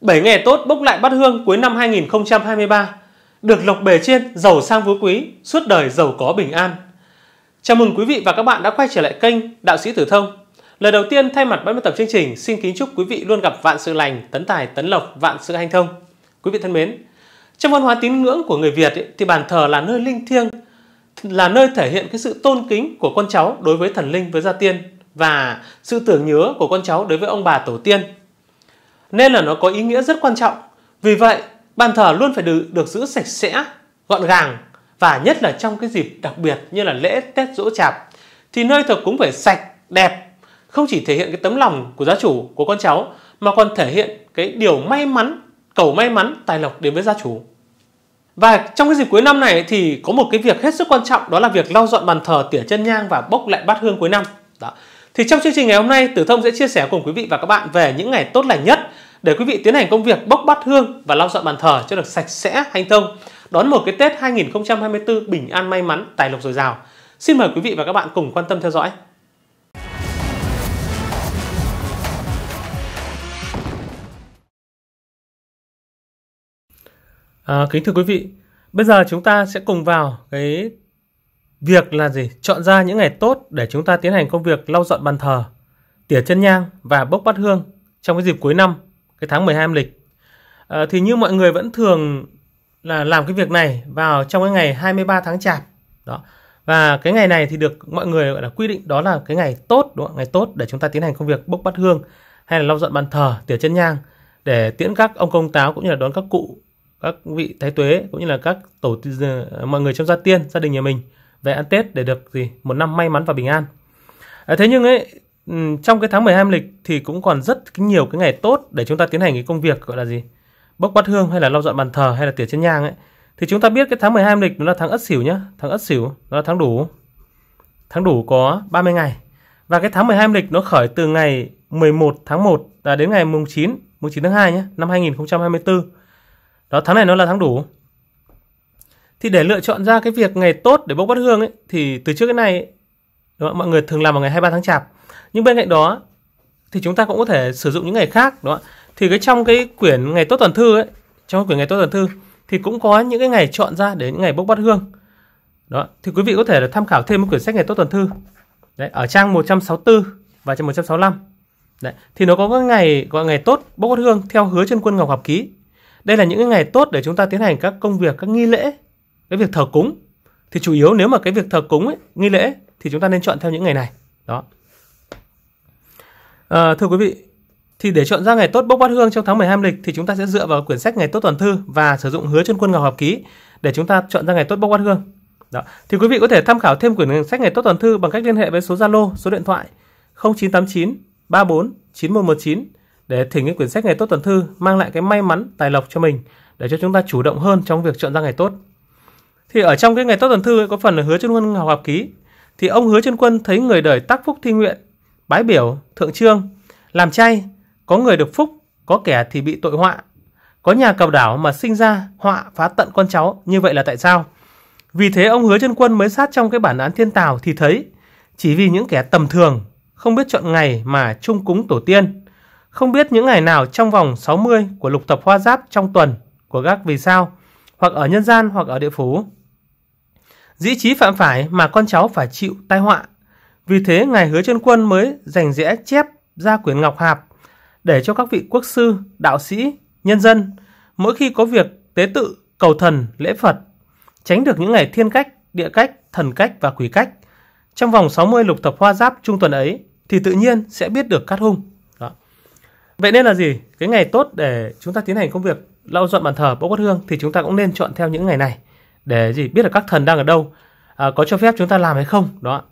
7 nghề tốt bốc lại bắt hương cuối năm 2023 Được lộc bề trên, giàu sang phú quý, suốt đời giàu có bình an Chào mừng quý vị và các bạn đã quay trở lại kênh Đạo sĩ Tử Thông Lời đầu tiên thay mặt ban biên tập chương trình xin kính chúc quý vị luôn gặp vạn sự lành, tấn tài, tấn lộc, vạn sự hanh thông Quý vị thân mến, trong văn hóa tín ngưỡng của người Việt ấy, thì bàn thờ là nơi linh thiêng là nơi thể hiện cái sự tôn kính của con cháu đối với thần linh với gia tiên và sự tưởng nhớ của con cháu đối với ông bà tổ tiên nên là nó có ý nghĩa rất quan trọng. Vì vậy, bàn thờ luôn phải được, được giữ sạch sẽ, gọn gàng và nhất là trong cái dịp đặc biệt như là lễ Tết Dỗ Chạp thì nơi thờ cũng phải sạch, đẹp, không chỉ thể hiện cái tấm lòng của gia chủ, của con cháu mà còn thể hiện cái điều may mắn, cầu may mắn, tài lộc đến với gia chủ. Và trong cái dịp cuối năm này thì có một cái việc hết sức quan trọng đó là việc lau dọn bàn thờ, tỉa chân nhang và bốc lại bát hương cuối năm. Đó. Thì trong chương trình ngày hôm nay, Tử Thông sẽ chia sẻ cùng quý vị và các bạn về những ngày tốt lành nhất để quý vị tiến hành công việc bốc bát hương và lau dọn bàn thờ cho được sạch sẽ, hanh thông, đón một cái Tết 2024 bình an may mắn, tài lộc dồi dào. Xin mời quý vị và các bạn cùng quan tâm theo dõi. À, kính thưa quý vị, bây giờ chúng ta sẽ cùng vào cái việc là gì? Chọn ra những ngày tốt để chúng ta tiến hành công việc lau dọn bàn thờ, tỉa chân nhang và bốc bát hương trong cái dịp cuối năm cái tháng 12 âm lịch à, thì như mọi người vẫn thường là làm cái việc này vào trong cái ngày 23 tháng chạp đó và cái ngày này thì được mọi người gọi là quy định đó là cái ngày tốt đúng không? ngày tốt để chúng ta tiến hành công việc bốc bắt hương hay là lau dọn bàn thờ tỉa chân nhang để tiễn các ông công táo cũng như là đón các cụ các vị thái tuế cũng như là các tổ ờ, mọi người trong gia tiên gia đình nhà mình về ăn tết để được gì một năm may mắn và bình an à, thế nhưng ấy trong cái tháng 12 âm lịch thì cũng còn rất nhiều cái ngày tốt để chúng ta tiến hành cái công việc gọi là gì bốc bát hương hay là lau dọn bàn thờ hay là tỉa chân nhang ấy thì chúng ta biết cái tháng 12 âm lịch nó là tháng ất sửu nhá tháng ất sửu nó là tháng đủ tháng đủ có 30 ngày và cái tháng 12 âm lịch nó khởi từ ngày 11 tháng 1 là đến ngày mùng 9 mùng 9 tháng 2 nhé năm 2024 đó tháng này nó là tháng đủ thì để lựa chọn ra cái việc ngày tốt để bốc bát hương ấy thì từ trước cái này đó, mọi người thường làm vào ngày 23 tháng chạp. Nhưng bên cạnh đó thì chúng ta cũng có thể sử dụng những ngày khác đó. Thì cái trong cái quyển ngày tốt tuần thư ấy, trong quyển ngày tốt tuần thư thì cũng có những cái ngày chọn ra để những ngày bốc bắt hương. Đó, thì quý vị có thể là tham khảo thêm một quyển sách ngày tốt tuần thư. Đấy, ở trang 164 và trang 165. Đấy, thì nó có các ngày gọi ngày tốt bốc bắt hương theo hứa chân quân Ngọc Học Ký. Đây là những cái ngày tốt để chúng ta tiến hành các công việc, các nghi lễ, cái việc thờ cúng. Thì chủ yếu nếu mà cái việc thờ cúng ấy, nghi lễ thì chúng ta nên chọn theo những ngày này đó à, thưa quý vị thì để chọn ra ngày tốt bốc bát hương trong tháng 12 âm lịch thì chúng ta sẽ dựa vào quyển sách ngày tốt toàn thư và sử dụng hứa chân quân ngọc hợp ký để chúng ta chọn ra ngày tốt bốc bát hương đó. Thì quý vị có thể tham khảo thêm quyển sách ngày tốt toàn thư bằng cách liên hệ với số Zalo, số điện thoại 0989 34 9119 để thỉnh cái quyển sách ngày tốt tuần thư mang lại cái may mắn tài lộc cho mình để cho chúng ta chủ động hơn trong việc chọn ra ngày tốt thì ở trong cái ngày tốt tuần thư ấy, có phần là hứa chân quân ngọc hợp ký thì ông Hứa Trân Quân thấy người đời tác phúc thi nguyện, bái biểu, thượng trương, làm chay, có người được phúc, có kẻ thì bị tội họa. Có nhà cào đảo mà sinh ra họa phá tận con cháu, như vậy là tại sao? Vì thế ông Hứa Trân Quân mới sát trong cái bản án thiên tào thì thấy chỉ vì những kẻ tầm thường, không biết chọn ngày mà chung cúng tổ tiên, không biết những ngày nào trong vòng 60 của lục tập hoa giáp trong tuần của các vì sao, hoặc ở nhân gian hoặc ở địa phủ dĩ trí phạm phải mà con cháu phải chịu tai họa. Vì thế ngài hứa chân quân mới rành rẽ chép ra quyển Ngọc Hạp để cho các vị quốc sư, đạo sĩ, nhân dân mỗi khi có việc tế tự, cầu thần, lễ Phật tránh được những ngày thiên cách, địa cách, thần cách và quỷ cách. Trong vòng 60 lục thập hoa giáp trung tuần ấy thì tự nhiên sẽ biết được cát hung. Đó. Vậy nên là gì? Cái ngày tốt để chúng ta tiến hành công việc lau dọn bàn thờ bốc quất hương thì chúng ta cũng nên chọn theo những ngày này để gì biết là các thần đang ở đâu à, có cho phép chúng ta làm hay không đó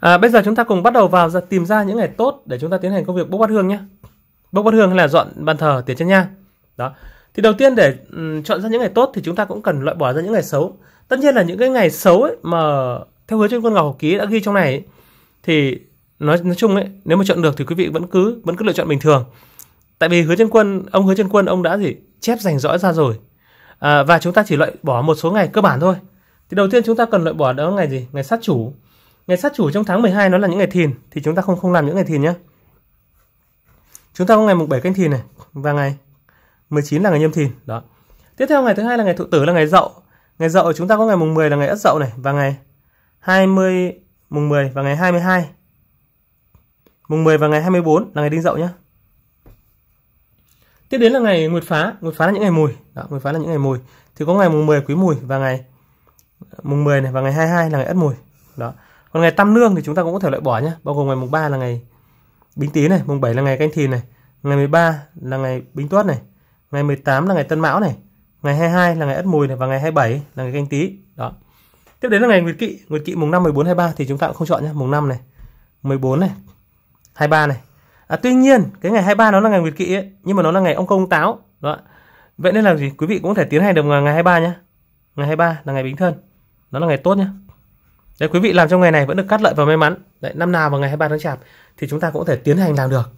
à, bây giờ chúng ta cùng bắt đầu vào tìm ra những ngày tốt để chúng ta tiến hành công việc bốc bắt hương nhé bốc bắt hương hay là dọn bàn thờ tiền chân nhang đó thì đầu tiên để um, chọn ra những ngày tốt thì chúng ta cũng cần loại bỏ ra những ngày xấu tất nhiên là những cái ngày xấu ấy mà theo hứa trên quân ngọc ký đã ghi trong này ấy, thì nói nói chung ấy nếu mà chọn được thì quý vị vẫn cứ vẫn cứ lựa chọn bình thường tại vì hứa trên quân ông hứa trên quân ông đã gì chép dành rõ ra rồi à, và chúng ta chỉ loại bỏ một số ngày cơ bản thôi thì đầu tiên chúng ta cần loại bỏ đó ngày gì ngày sát chủ ngày sát chủ trong tháng 12 nó là những ngày thìn thì chúng ta không không làm những ngày thìn nhé chúng ta có ngày mùng 7 canh thìn này và ngày 19 là ngày nhâm thìn đó tiếp theo ngày thứ hai là ngày thụ tử là ngày dậu ngày dậu chúng ta có ngày mùng 10 là ngày ất dậu này và ngày 20 mùng 10 và ngày 22 mùng 10 và ngày 24 là ngày đinh dậu nhé tiếp đến là ngày nguyệt phá nguyệt phá là những ngày mùi đó, nguyệt phá là những ngày mùi thì có ngày mùng 10 quý mùi và ngày mùng 10 này và ngày 22 là ngày ất mùi đó còn ngày tam nương thì chúng ta cũng có thể loại bỏ nhé bao gồm ngày mùng 3 là ngày bính tý này mùng 7 là ngày canh thìn này ngày 13 là ngày bính tuất này ngày 18 là ngày tân mão này ngày 22 là ngày ất mùi này và ngày 27 là ngày canh tý đó tiếp đến là ngày nguyệt kỵ nguyệt kỵ mùng 5 14 23 thì chúng ta cũng không chọn nhé mùng 5 này 14 này 23 này à, tuy nhiên cái ngày 23 nó là ngày Nguyệt Kỵ ấy, nhưng mà nó là ngày ông công táo đó vậy nên là gì quý vị cũng có thể tiến hành được ngày 23 nhé ngày 23 là ngày Bính Thân đó là ngày tốt nhé đấy quý vị làm trong ngày này vẫn được cắt lợi và may mắn đấy năm nào vào ngày 23 tháng chạp thì chúng ta cũng có thể tiến hành làm được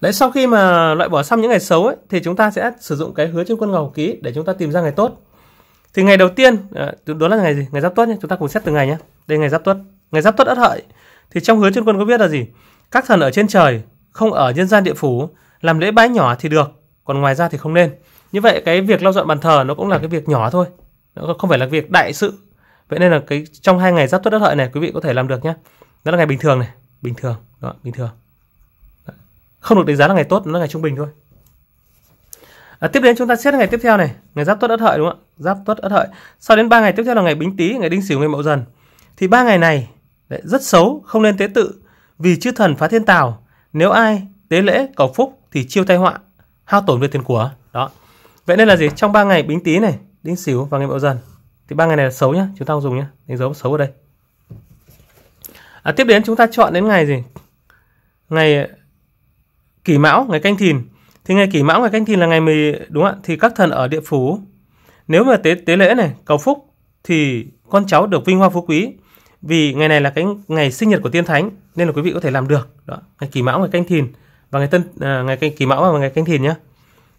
đấy sau khi mà loại bỏ xong những ngày xấu ấy, thì chúng ta sẽ sử dụng cái hứa trên quân ngầu ký để chúng ta tìm ra ngày tốt thì ngày đầu tiên à, đó là ngày gì ngày giáp tuất nhé chúng ta cùng xét từng ngày nhé đây ngày giáp tuất ngày giáp tuất ất hợi thì trong hứa trên quân có biết là gì các thần ở trên trời không ở nhân gian địa phủ làm lễ bái nhỏ thì được còn ngoài ra thì không nên như vậy cái việc lau dọn bàn thờ nó cũng là cái việc nhỏ thôi nó không phải là việc đại sự vậy nên là cái trong hai ngày giáp tuất đất hợi này quý vị có thể làm được nhé đó là ngày bình thường này bình thường đó bình thường không được đánh giá là ngày tốt nó là ngày trung bình thôi À, tiếp đến chúng ta xét ngày tiếp theo này, ngày Giáp Tuất Ất Hợi đúng không ạ? Giáp Tuất Ất Hợi. Sau đến 3 ngày tiếp theo là ngày Bính Tý, ngày Đinh Sửu, ngày Mậu Dần. Thì ba ngày này đấy, rất xấu, không nên tế tự vì chư thần phá thiên tào nếu ai tế lễ cầu phúc thì chiêu tai họa, hao tổn về tiền của. Đó. Vậy nên là gì? Trong 3 ngày Bính Tý này, Đinh Sửu và ngày Mậu Dần thì ba ngày này là xấu nhá, chúng ta không dùng nhá, đánh dấu xấu ở đây. À, tiếp đến chúng ta chọn đến ngày gì? Ngày ờ, Kỷ Mão, ngày Canh Thìn. Thì ngày Kỷ mão, ngày Canh Thìn là ngày 10 đúng không ạ? Thì các thần ở địa phủ nếu mà tế tế lễ này, cầu phúc thì con cháu được vinh hoa phú quý vì ngày này là cái ngày sinh nhật của tiên thánh nên là quý vị có thể làm được đó ngày kỷ mão ngày canh thìn và ngày tân à, ngày kỷ mão và ngày canh thìn nhé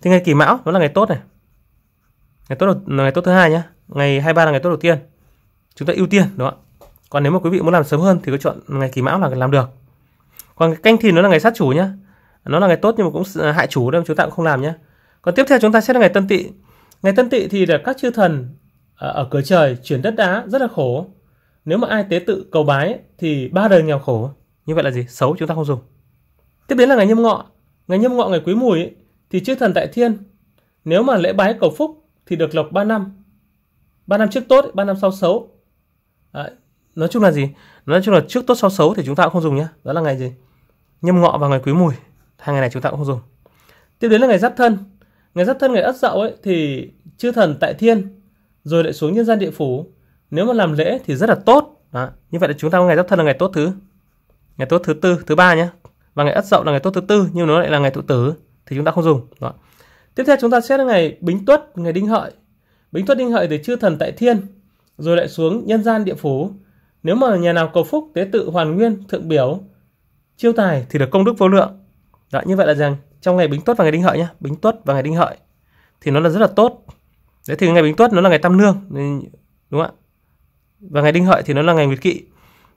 thì ngày kỷ mão đó là ngày tốt này ngày tốt là ngày tốt thứ hai nhé ngày 23 là ngày tốt đầu tiên chúng ta ưu tiên đó còn nếu mà quý vị muốn làm sớm hơn thì có chọn ngày kỷ mão là làm được còn cái canh thìn nó là ngày sát chủ nhá nó là ngày tốt nhưng mà cũng à, hại chủ nên chúng ta cũng không làm nhé còn tiếp theo chúng ta sẽ là ngày tân tỵ ngày tân tỵ thì là các chư thần ở cửa trời chuyển đất đá rất là khổ nếu mà ai tế tự cầu bái thì ba đời nghèo khổ như vậy là gì xấu chúng ta không dùng tiếp đến là ngày nhâm ngọ ngày nhâm ngọ ngày quý mùi thì chư thần tại thiên nếu mà lễ bái cầu phúc thì được lộc 3 năm 3 năm trước tốt 3 năm sau xấu à, nói chung là gì nói chung là trước tốt sau xấu thì chúng ta cũng không dùng nhé đó là ngày gì nhâm ngọ và ngày quý mùi hai ngày này chúng ta cũng không dùng tiếp đến là ngày giáp thân ngày giáp thân ngày ất dậu ấy thì chư thần tại thiên rồi lại xuống nhân gian địa phủ nếu mà làm lễ thì rất là tốt đó. như vậy là chúng ta có ngày giáp thân là ngày tốt thứ ngày tốt thứ tư thứ ba nhé và ngày ất dậu là ngày tốt thứ tư nhưng nó lại là ngày tụ tử thì chúng ta không dùng đó. tiếp theo chúng ta xét ngày bính tuất ngày đinh hợi bính tuất đinh hợi thì chư thần tại thiên rồi lại xuống nhân gian địa phủ nếu mà nhà nào cầu phúc tế tự hoàn nguyên thượng biểu chiêu tài thì được công đức vô lượng đó, như vậy là rằng trong ngày bính tuất và ngày đinh hợi nhé bính tuất và ngày đinh hợi thì nó là rất là tốt đấy thì ngày bính tuất nó là ngày tam nương đúng không ạ và ngày đinh hợi thì nó là ngày nguyệt kỵ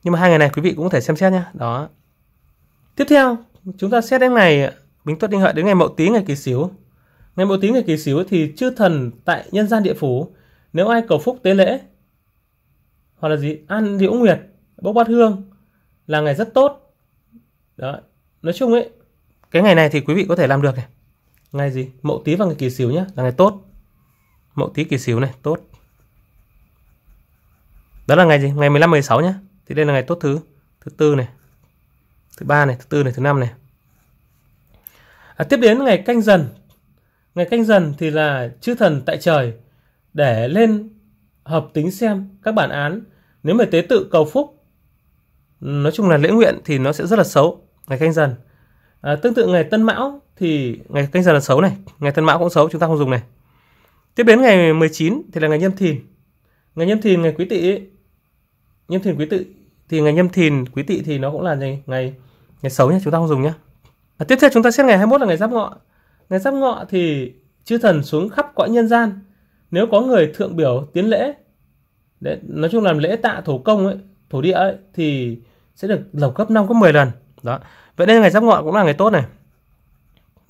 nhưng mà hai ngày này quý vị cũng có thể xem xét nhé đó tiếp theo chúng ta xét đến ngày bính tuất đinh hợi đến ngày mậu tý ngày kỳ xíu ngày mậu tý ngày kỳ xíu thì chư thần tại nhân gian địa phủ nếu ai cầu phúc tế lễ hoặc là gì ăn liễu nguyệt bốc bát hương là ngày rất tốt đó nói chung ấy cái ngày này thì quý vị có thể làm được này ngày gì mậu tý và ngày kỳ xíu nhé là ngày tốt mậu tý kỳ xíu này tốt đó là ngày gì ngày 15 16 nhé thì đây là ngày tốt thứ thứ tư này thứ ba này thứ tư này thứ năm này à, tiếp đến ngày canh dần ngày canh dần thì là chư thần tại trời để lên hợp tính xem các bản án nếu mà tế tự cầu phúc nói chung là lễ nguyện thì nó sẽ rất là xấu ngày canh dần à, tương tự ngày tân mão thì ngày canh dần là xấu này ngày tân mão cũng xấu chúng ta không dùng này tiếp đến ngày 19 thì là ngày nhâm thìn ngày nhâm thìn ngày quý tỵ nhâm thìn quý tỵ thì ngày nhâm thìn quý tỵ thì nó cũng là ngày ngày ngày xấu nhé chúng ta không dùng nhé à, tiếp theo chúng ta xét ngày 21 là ngày giáp ngọ ngày giáp ngọ thì chư thần xuống khắp cõi nhân gian nếu có người thượng biểu tiến lễ đấy, nói chung là lễ tạ thổ công ấy thổ địa ấy, thì sẽ được lầu cấp 5 gấp 10 lần đó vậy nên ngày giáp ngọ cũng là ngày tốt này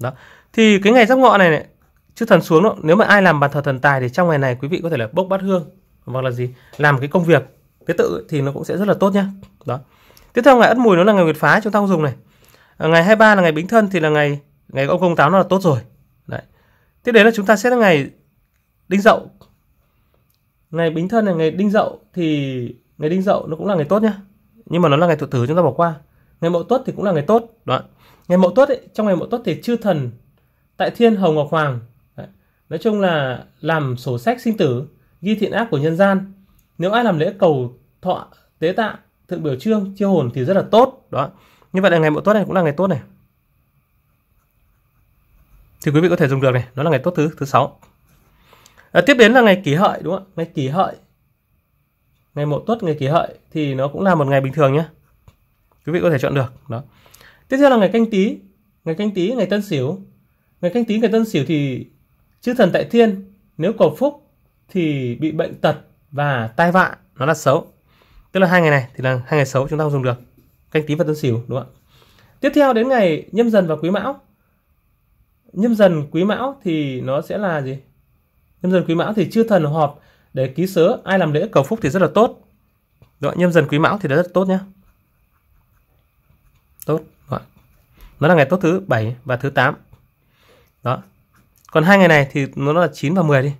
đó thì cái ngày giáp ngọ này, này chư thần xuống đó, nếu mà ai làm bàn thờ thần tài thì trong ngày này quý vị có thể là bốc bát hương hoặc là gì làm cái công việc ký tự thì nó cũng sẽ rất là tốt nhá đó tiếp theo ngày ất mùi nó là ngày nguyệt phá chúng ta không dùng này à, ngày 23 là ngày bính thân thì là ngày ngày ông công táo nó là tốt rồi đấy tiếp đến là chúng ta xét là ngày đinh dậu ngày bính thân là ngày đinh dậu thì ngày đinh dậu nó cũng là ngày tốt nhá nhưng mà nó là ngày thuộc tử chúng ta bỏ qua ngày mậu tuất thì cũng là ngày tốt đó ngày mậu tuất trong ngày mậu tuất thì chư thần tại thiên hồng ngọc hoàng đấy. nói chung là làm sổ sách sinh tử ghi thiện ác của nhân gian nếu ai làm lễ cầu thọ tế tạ thượng biểu trương chiêu hồn thì rất là tốt đó như vậy là ngày mậu tuất này cũng là ngày tốt này thì quý vị có thể dùng được này đó là ngày tốt thứ thứ sáu à, tiếp đến là ngày kỷ hợi đúng không ngày kỷ hợi ngày mậu tuất ngày kỷ hợi thì nó cũng là một ngày bình thường nhé quý vị có thể chọn được đó tiếp theo là ngày canh tý ngày canh tý ngày tân sửu ngày canh tý ngày tân sửu thì chư thần tại thiên nếu cầu phúc thì bị bệnh tật và tai vạ nó là xấu tức là hai ngày này thì là hai ngày xấu chúng ta không dùng được canh tí và tân sửu đúng không ạ tiếp theo đến ngày nhâm dần và quý mão nhâm dần quý mão thì nó sẽ là gì nhâm dần quý mão thì chưa thần họp để ký sớ ai làm lễ cầu phúc thì rất là tốt đúng không? nhâm dần quý mão thì đã rất tốt nhé tốt đúng không nó là ngày tốt thứ 7 và thứ 8 đó còn hai ngày này thì nó là 9 và 10 đi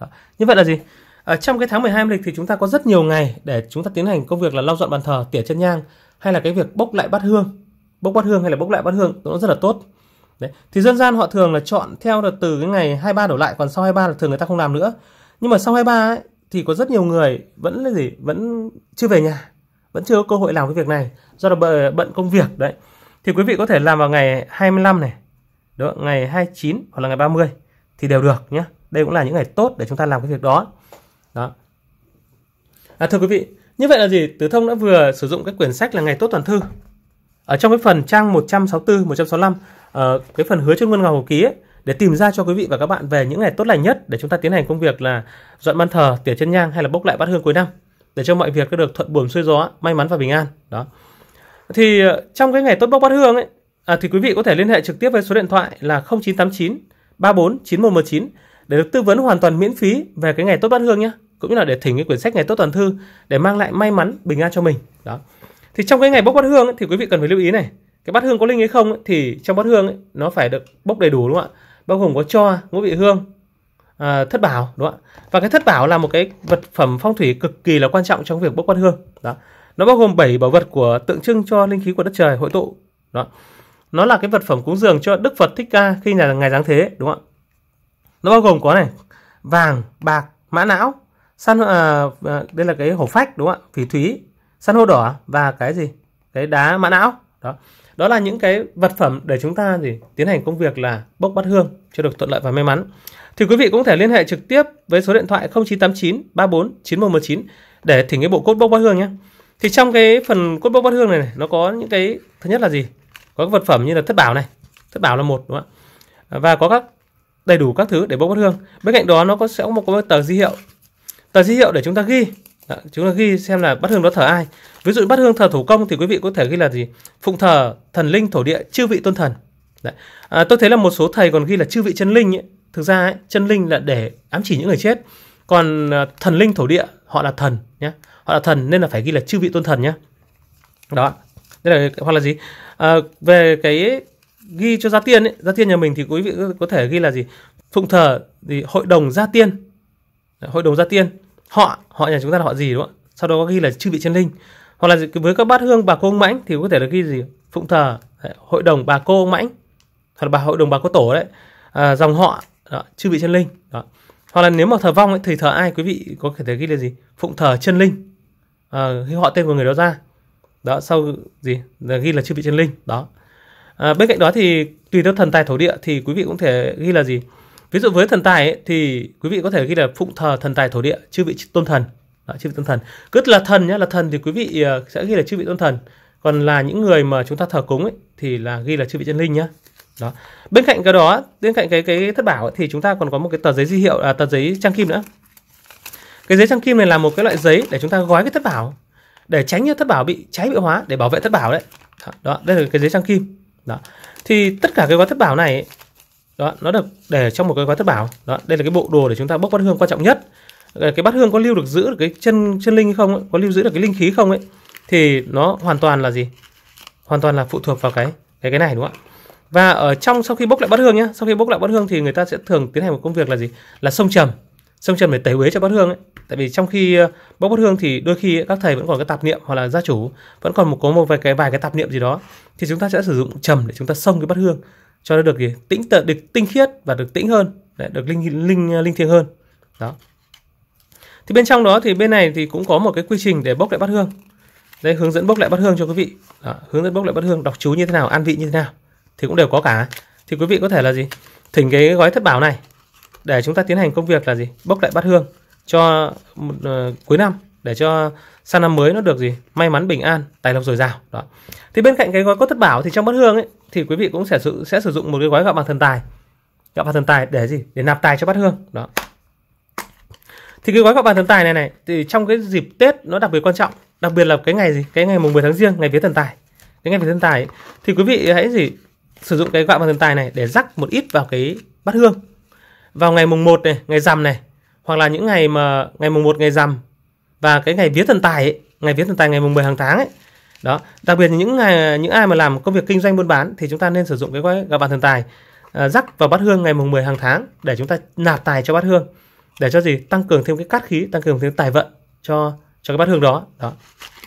đó. như vậy là gì ở ờ, trong cái tháng 12 âm lịch thì chúng ta có rất nhiều ngày để chúng ta tiến hành công việc là lau dọn bàn thờ, tỉa chân nhang hay là cái việc bốc lại bát hương, bốc bát hương hay là bốc lại bát hương nó rất là tốt. Đấy. Thì dân gian họ thường là chọn theo là từ cái ngày 23 đổ lại còn sau 23 là thường người ta không làm nữa. Nhưng mà sau 23 ấy, thì có rất nhiều người vẫn là gì vẫn chưa về nhà, vẫn chưa có cơ hội làm cái việc này do là bận công việc đấy. Thì quý vị có thể làm vào ngày 25 này, đó, ngày 29 hoặc là ngày 30 thì đều được nhé. Đây cũng là những ngày tốt để chúng ta làm cái việc đó đó à, thưa quý vị như vậy là gì tứ thông đã vừa sử dụng cái quyển sách là ngày tốt toàn thư ở trong cái phần trang 164 165 uh, cái phần hứa cho ngân ngọc hồ ký ấy, để tìm ra cho quý vị và các bạn về những ngày tốt lành nhất để chúng ta tiến hành công việc là dọn ban thờ, tỉa chân nhang hay là bốc lại bát hương cuối năm để cho mọi việc có được thuận buồm xuôi gió, may mắn và bình an. Đó. Thì ờ, trong cái ngày tốt bốc bát hương ấy à, thì quý vị có thể liên hệ trực tiếp với số điện thoại là 0989 34 9119 để được tư vấn hoàn toàn miễn phí về cái ngày tốt bát hương nhé cũng như là để thỉnh cái quyển sách ngày tốt toàn thư để mang lại may mắn bình an cho mình đó thì trong cái ngày bốc bát hương ấy, thì quý vị cần phải lưu ý này cái bát hương có linh hay không ấy, thì trong bát hương ấy, nó phải được bốc đầy đủ đúng không ạ bao gồm có cho ngũ vị hương à, thất bảo đúng không ạ và cái thất bảo là một cái vật phẩm phong thủy cực kỳ là quan trọng trong việc bốc bát hương đó nó bao gồm 7 bảo vật của tượng trưng cho linh khí của đất trời hội tụ đó nó là cái vật phẩm cúng dường cho đức phật thích ca khi là ngày giáng thế đúng không ạ nó bao gồm có này vàng bạc mã não san à, à, đây là cái hổ phách đúng không ạ phỉ thúy san hô đỏ và cái gì cái đá mã não đó đó là những cái vật phẩm để chúng ta gì tiến hành công việc là bốc bắt hương cho được thuận lợi và may mắn thì quý vị cũng thể liên hệ trực tiếp với số điện thoại 0989 34 9119 để thỉnh cái bộ cốt bốc bát hương nhé thì trong cái phần cốt bốc bát hương này, này nó có những cái thứ nhất là gì có các vật phẩm như là thất bảo này thất bảo là một đúng không ạ và có các đầy đủ các thứ để bốc bát hương bên cạnh đó nó có sẽ có một, cái tờ di hiệu tờ ký hiệu để chúng ta ghi Đó, chúng ta ghi xem là bát hương đó thờ ai ví dụ bát hương thờ thủ công thì quý vị có thể ghi là gì phụng thờ thần linh thổ địa chư vị tôn thần Đấy. À, tôi thấy là một số thầy còn ghi là chư vị chân linh ấy. thực ra ấy, chân linh là để ám chỉ những người chết còn à, thần linh thổ địa họ là thần nhé họ là thần nên là phải ghi là chư vị tôn thần nhé đó đây là hoặc là gì à, về cái ghi cho gia tiên ấy, gia tiên nhà mình thì quý vị có thể ghi là gì phụng thờ thì hội đồng gia tiên hội đồng gia tiên họ họ nhà chúng ta là họ gì đúng không sau đó có ghi là chư vị chân linh hoặc là với các bát hương bà cô ông mãnh thì có thể là ghi gì phụng thờ hội đồng bà cô ông mãnh hoặc là bà hội đồng bà cô tổ đấy à, dòng họ đó, chư vị chân linh đó hoặc là nếu mà thờ vong ấy, thì thờ ai quý vị có thể ghi là gì phụng thờ chân linh à, họ tên của người đó ra đó sau gì là ghi là chư vị chân linh đó à, bên cạnh đó thì tùy theo thần tài thổ địa thì quý vị cũng thể ghi là gì ví dụ với thần tài ấy, thì quý vị có thể ghi là phụng thờ thần tài thổ địa chư vị tôn thần đó, chư vị tôn thần cứ là thần nhé là thần thì quý vị ờ, sẽ ghi là chư vị tôn thần còn là những người mà chúng ta thờ cúng ấy, thì là ghi là chư vị chân linh nhé đó bên cạnh cái đó bên cạnh cái cái thất bảo ấy, thì chúng ta còn có một cái tờ giấy di hiệu là tờ giấy trang kim nữa cái giấy trang kim này là một cái loại giấy để chúng ta gói cái thất bảo để tránh cho thất bảo bị cháy bị hóa để bảo vệ thất bảo đấy đó đây là cái giấy trang kim đó thì tất cả cái gói thất bảo này đó nó được để trong một cái gói thất bảo đó đây là cái bộ đồ để chúng ta bốc bát hương quan trọng nhất cái bát hương có lưu được giữ được cái chân chân linh không ấy, có lưu giữ được cái linh khí không ấy thì nó hoàn toàn là gì hoàn toàn là phụ thuộc vào cái cái cái này đúng không ạ và ở trong sau khi bốc lại bát hương nhé sau khi bốc lại bát hương thì người ta sẽ thường tiến hành một công việc là gì là sông trầm sông trầm để tẩy uế cho bát hương ấy tại vì trong khi ờ, bốc bát hương thì đôi khi các thầy vẫn còn cái tạp niệm hoặc là gia chủ vẫn còn một có một vài cái vài cái tạp niệm gì đó thì chúng ta sẽ sử dụng trầm để chúng ta sông cái bát hương cho nó được gì tĩnh tợ được tinh khiết và được tĩnh hơn Đấy, được linh linh linh thiêng hơn đó thì bên trong đó thì bên này thì cũng có một cái quy trình để bốc lại bát hương đây hướng dẫn bốc lại bát hương cho quý vị đó, hướng dẫn bốc lại bát hương đọc chú như thế nào ăn vị như thế nào thì cũng đều có cả thì quý vị có thể là gì thỉnh cái gói thất bảo này để chúng ta tiến hành công việc là gì bốc lại bát hương cho một, uh, cuối năm để cho sang năm mới nó được gì may mắn bình an tài lộc dồi dào đó thì bên cạnh cái gói cốt thất bảo thì trong bát hương ấy thì quý vị cũng sẽ sử, sẽ sử dụng một cái gói gạo vàng thần tài gạo vàng thần tài để gì để nạp tài cho bát hương đó thì cái gói gạo vàng thần tài này này thì trong cái dịp tết nó đặc biệt quan trọng đặc biệt là cái ngày gì cái ngày mùng 10 tháng riêng ngày vía thần tài cái ngày vía thần tài ấy, thì quý vị hãy gì sử dụng cái gạo vàng thần tài này để rắc một ít vào cái bát hương vào ngày mùng 1 này ngày rằm này hoặc là những ngày mà ngày mùng 1 ngày rằm và cái ngày vía thần tài ấy, ngày vía thần tài ngày mùng 10 hàng tháng ấy đó đặc biệt những ngày những ai mà làm công việc kinh doanh buôn bán thì chúng ta nên sử dụng cái gói gạo vàng thần tài à, rắc vào bát hương ngày mùng 10 hàng tháng để chúng ta nạp tài cho bát hương để cho gì tăng cường thêm cái cát khí tăng cường thêm tài vận cho cho cái bát hương đó đó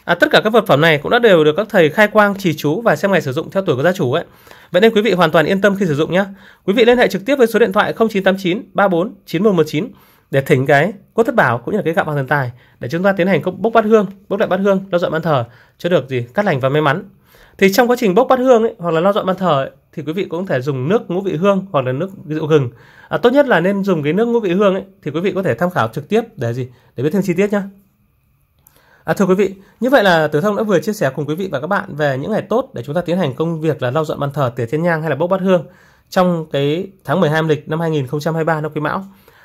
À, tất cả các vật phẩm này cũng đã đều được các thầy khai quang trì chú và xem ngày sử dụng theo tuổi của gia chủ ấy. Vậy nên quý vị hoàn toàn yên tâm khi sử dụng nhé. Quý vị liên hệ trực tiếp với số điện thoại 0989 34 9119 để thỉnh cái cốt thất bảo cũng như là cái gạo bằng thần tài để chúng ta tiến hành bốc bát hương bốc đại bát hương lo dọn ban thờ cho được gì cắt lành và may mắn thì trong quá trình bốc bát hương ấy, hoặc là lo dọn ban thờ ấy, thì quý vị cũng có thể dùng nước ngũ vị hương hoặc là nước rượu gừng à, tốt nhất là nên dùng cái nước ngũ vị hương ấy, thì quý vị có thể tham khảo trực tiếp để gì để biết thêm chi tiết nhé À, thưa quý vị, như vậy là Tử Thông đã vừa chia sẻ cùng quý vị và các bạn về những ngày tốt để chúng ta tiến hành công việc là lau dọn bàn thờ, tỉa thiên nhang hay là bốc bát hương trong cái tháng 12 âm lịch năm 2023 năm Quý Mão.